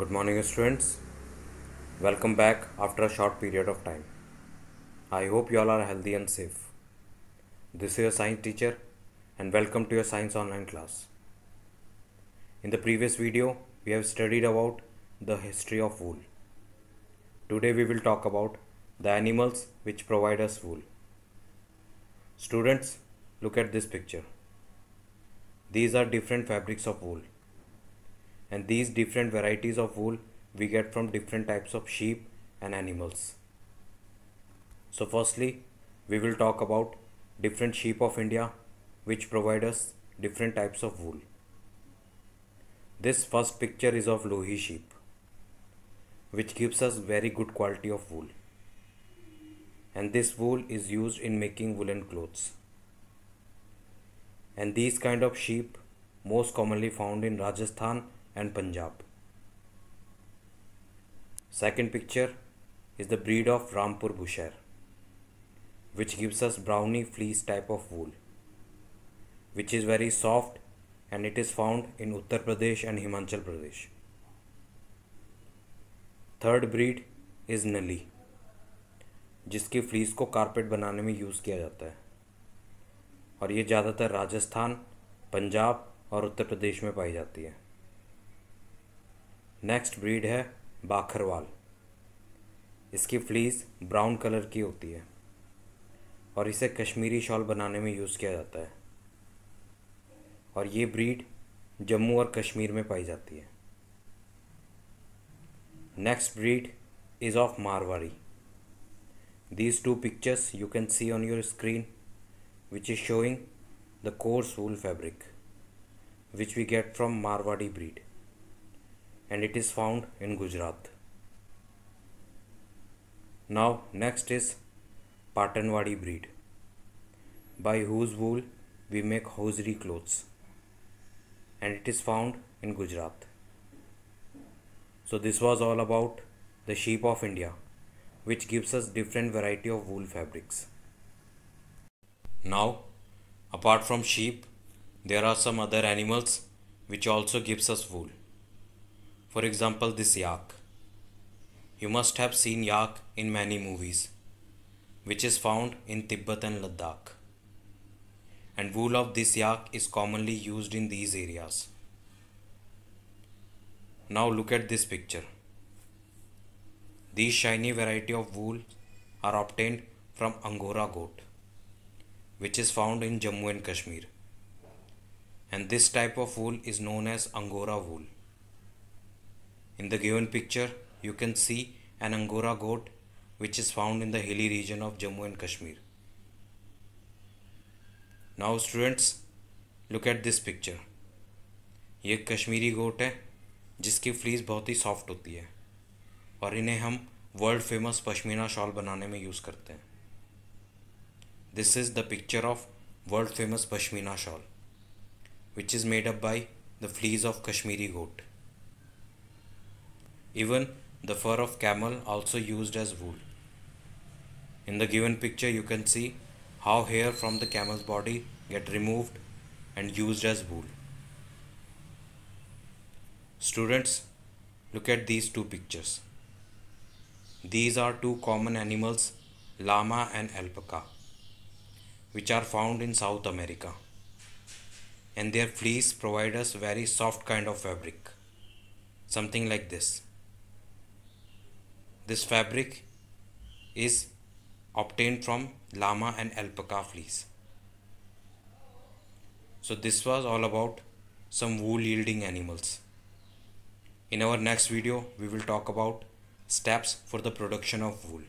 good morning students welcome back after a short period of time i hope you all are healthy and safe this is your science teacher and welcome to your science online class in the previous video we have studied about the history of wool today we will talk about the animals which provide us wool students look at this picture these are different fabrics of wool and these different varieties of wool we get from different types of sheep and animals. So firstly, we will talk about different sheep of India which provide us different types of wool. This first picture is of Lohi sheep which gives us very good quality of wool and this wool is used in making woolen clothes. And these kind of sheep most commonly found in Rajasthan and Punjab. Second picture is the breed of Rampur Busher, which gives us browny fleece type of wool, which is very soft and it is found in Uttar Pradesh and Himachal Pradesh. Third breed is Nali जिसकी fleece को carpet बनाने में use किया जाता है और ये ज़्यादातर राजस्थान पंजाब और उत्तर प्रदेश में पाई जाती है नेक्स्ट ब्रीड है बाखरवाल इसकी फ्लीस ब्राउन कलर की होती है और इसे कश्मीरी शॉल बनाने में यूज़ किया जाता है और ये ब्रीड जम्मू और कश्मीर में पाई जाती है next breed is of Marwari these two pictures you can see on your screen which is showing the coarse wool fabric which we get from Marwari breed and it is found in Gujarat. Now next is Patanwadi breed by whose wool we make hosiery clothes and it is found in Gujarat. So this was all about the sheep of India which gives us different variety of wool fabrics. Now apart from sheep there are some other animals which also gives us wool. For example, this yak. You must have seen yak in many movies, which is found in Tibet and Ladakh. And wool of this yak is commonly used in these areas. Now look at this picture. These shiny variety of wool are obtained from Angora goat, which is found in Jammu and Kashmir. And this type of wool is known as Angora wool. In the given picture, you can see an Angora goat which is found in the hilly region of Jammu and Kashmir. Now students, look at this picture. ये कश्मीरी गोट है जिसकी fleece बहुत ही soft होती है और इन्हें हम world famous pashmina shawl बनाने में यूज़ करते हैं this is the picture of world famous pashmina shawl which is made up by the fleece of Kashmiri goat Even the fur of camel also used as wool. In the given picture you can see how hair from the camel's body get removed and used as wool. Students, look at these two pictures. These are two common animals, llama and alpaca, which are found in South America. And their fleece provide us very soft kind of fabric, something like this. This fabric is obtained from llama and alpaca fleece. So this was all about some wool yielding animals. In our next video, we will talk about steps for the production of wool.